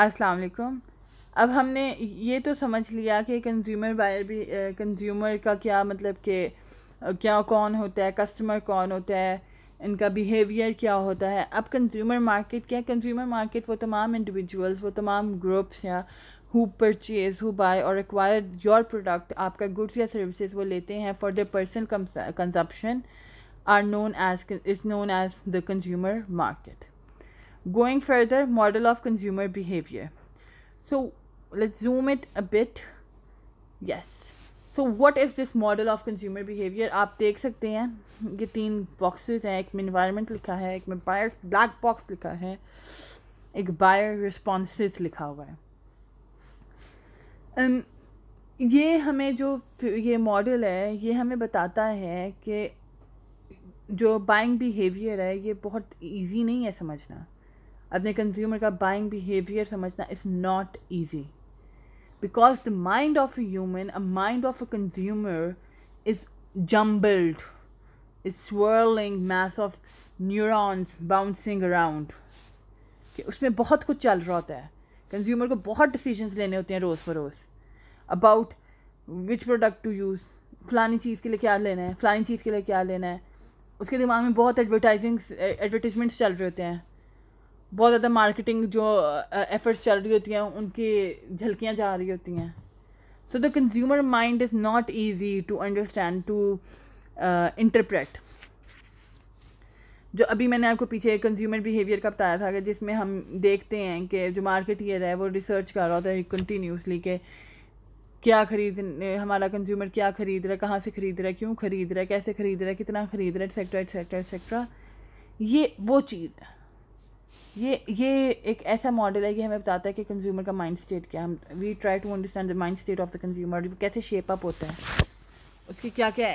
अस्सलाम वालेकुम अब हमने ये तो समझ लिया कि कंज्यूमर बायर भी कंज्यूमर का क्या मतलब कि क्या कौन होता है कस्टमर कौन होता है इनका बिहेवियर क्या होता है अब कंज्यूमर मार्केट क्या है कंज्यूमर मार्केट वो तमाम इंडिविजुअल्स वो तमाम ग्रुप्स या हु परचेज हु बाय और एक्वायर योर प्रोडक्ट आपका गुड्स या सर्विसेज वो लेते हैं for the personal consumption are known as is known as the consumer market Going further, model of consumer behavior. So let's zoom it a bit. Yes. So what is this model of consumer behaviour आप देख सकते हैं ये तीन boxes हैं एक में environment लिखा है एक में बायर ब्लैक बॉक्स लिखा है एक बायर रिस्पॉन्स लिखा हुआ है um, ये हमें जो ये मॉडल है ये हमें बताता है कि जो बाइंग बिहेवियर है ये बहुत इजी नहीं है समझना अपने कंज्यूमर का बाइंग बिहेवियर समझना is not easy because the mind of a human a mind of a consumer is jumbled is swirling mass of neurons bouncing around कि उसमें बहुत कुछ चल रहा होता है कंज्यूमर को बहुत डिसीजंस लेने होते हैं रोज़ बरोज़ about which product to use फ़लानी चीज़ के लिए क्या लेना है फ़लानी चीज़ के लिए क्या लेना है उसके दिमाग में बहुत एडवर्टाइजिंग एडवर्टीजमेंट्स चल रहे होते हैं बहुत ज़्यादा मार्केटिंग जो एफर्ट्स चल रही होती हैं उनकी झलकियाँ जा रही होती हैं so the consumer mind is not easy to understand to interpret जो अभी मैंने आपको पीछे कंज्यूमर बिहेवियर का बताया था कि जिसमें हम देखते हैं कि जो मार्केट ईयर है वो रिसर्च कर रहा होता है कंटिन्यूसली के क्या खरीद हमारा कंज्यूमर क्या खरीद रहा है कहाँ से खरीद रहा है क्यों खरीद रहा है कैसे खरीद रहा है कितना खरीद रहा है एक्सेट्रा एक्सेट्रा एक्सेट्रा ये वो चीज़ है ये ये एक ऐसा मॉडल है कि हमें बताता है कि कंज्यूमर का माइंड स्टेट क्या हम we try to understand the mind state of the consumer कैसे शेप अप होता है उसकी क्या क्या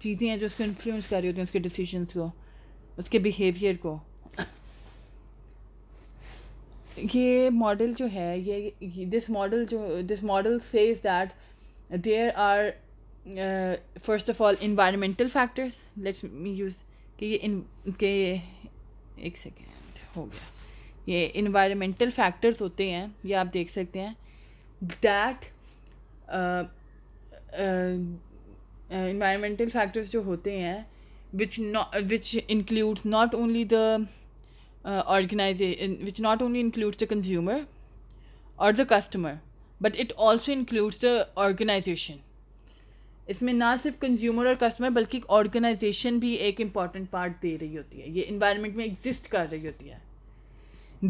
चीज़ें हैं जो उसको इन्फ्लुएंस कर रही होती हैं उसके डिसीजंस को उसके बिहेवियर को ये मॉडल जो है ये दिस मॉडल जो this model says that there are first of all environmental factors let's use कि ये इन के एक सेकेंड हो गया ये इन्वायरमेंटल फैक्टर्स होते हैं ये आप देख सकते हैं दैट इन्वायरमेंटल फैक्टर्स जो होते हैं which which includes not only the organisation which not only includes the consumer और the customer but it also includes the organisation इसमें ना सिर्फ कंज्यूमर और कस्टमर बल्कि ऑर्गेनाइजेशन भी एक इम्पॉर्टेंट पार्ट दे रही होती है ये इन्वायरमेंट में एग्जिस्ट कर रही होती है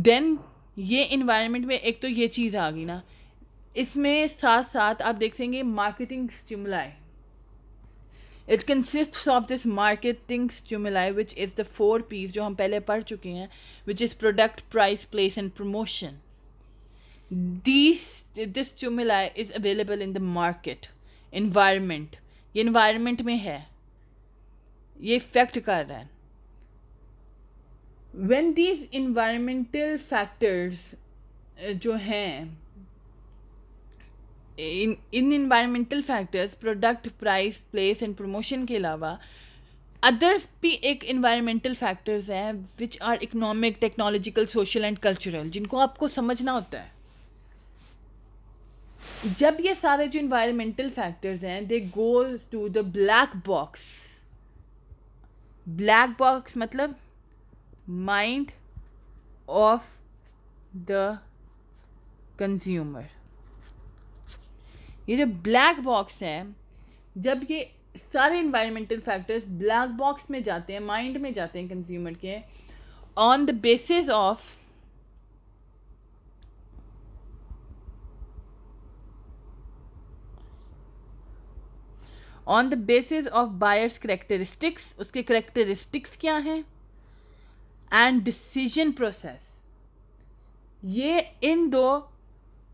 देन ये इन्वायरमेंट में एक तो ये चीज़ आ गई ना इसमें साथ साथ आप देखेंगे marketing stimuli it consist of this marketing stimuli which is the four Ps जो हम पहले पढ़ चुके हैं which is product price place and promotion this this stimuli is available in the market environment ये इन्वायरमेंट में है ये इफेक्ट कर रहा है वेन दीज इन्वायरमेंटल फैक्टर्स जो हैं इन इन environmental factors product price place and promotion के अलावा अदर्स भी एक इन्वायरमेंटल फैक्टर्स हैं which are economic technological social and cultural जिनको आपको समझना होता है जब ये सारे जो इन्वायरमेंटल फैक्टर्स हैं they go to the black box black box मतलब माइंड ऑफ द कंज्यूमर ये जो ब्लैक बॉक्स है जब ये सारे इन्वायरमेंटल फैक्टर्स ब्लैक बॉक्स में जाते हैं माइंड में जाते हैं कंज्यूमर के on the basis of on the basis of buyers characteristics उसके करेक्टरिस्टिक्स क्या हैं एंड डिसीजन प्रोसेस ये इन दो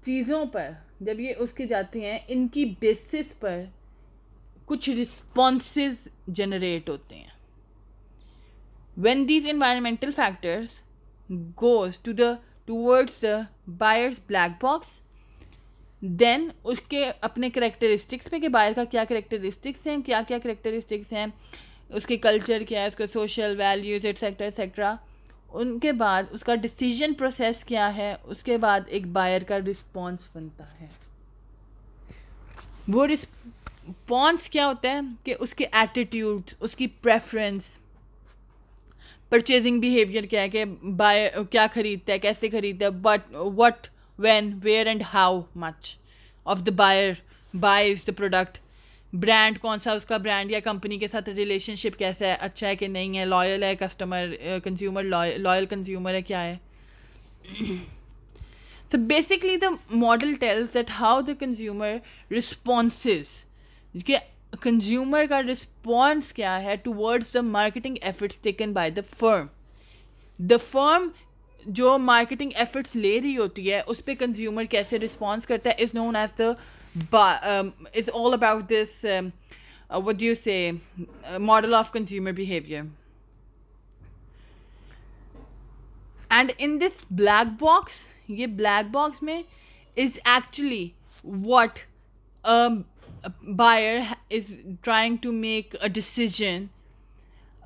चीज़ों पर जब ये उसके जाते हैं इनकी बेसिस पर कुछ रिस्पॉन्सेज जनरेट होते हैं when these environmental factors goes to the towards the buyers black box then उसके अपने करेक्टरिस्टिक्स पे कि बायर का क्या करेक्टरिस्टिक्स हैं क्या क्या करेक्टरिस्टिक्स हैं उसके कल्चर क्या है उसके सोशल वैल्यूज़ एट्सेट्रा एट्सेट्रा उनके बाद उसका डिसीजन प्रोसेस क्या है उसके बाद एक बायर का रिस्पॉन्स बनता है वो रिस्पॉन्स क्या होता है कि उसके एटीट्यूड उसकी प्रेफरेंस परचेजिंग बिहेवियर क्या है कि बाय क्या ख़रीदता है कैसे ख़रीदता है but what when, where, and how much of the buyer buys the product brand कौन सा उसका company. या कंपनी के साथ रिलेशनशिप कैसा है अच्छा है loyal? नहीं है लॉयल है कस्टमर कंज्यूमर लॉयल कंज्यूमर है क्या है So basically, the model tells that how the consumer responds. Consumer का response क्या है towards the marketing efforts taken by the firm. The firm जो मार्केटिंग एफर्ट्स ले रही होती है उस पर कंज्यूमर कैसे रिस्पॉन्स करता है is known as the is all about this what you say model of consumer behaviour and in this black box ये ब्लैक बॉक्स में is actually what buyer is trying to make a decision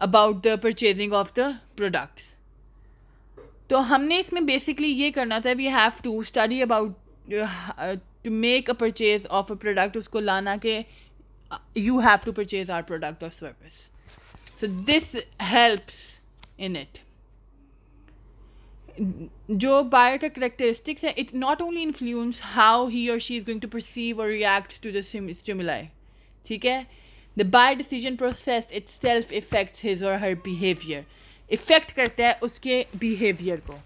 about the purchasing of the products तो हमने इसमें basically ये करना था we have to study about to make a purchase of a product उसको लाना के you have to purchase are product और service so this helps in it जो बायर का करेक्टरिस्टिक्स है it not only influence how he और she is going to perceive और react to the ठीक है the buyer decision process itself affects his और her behaviour effect करता है उसके बिहेवियर को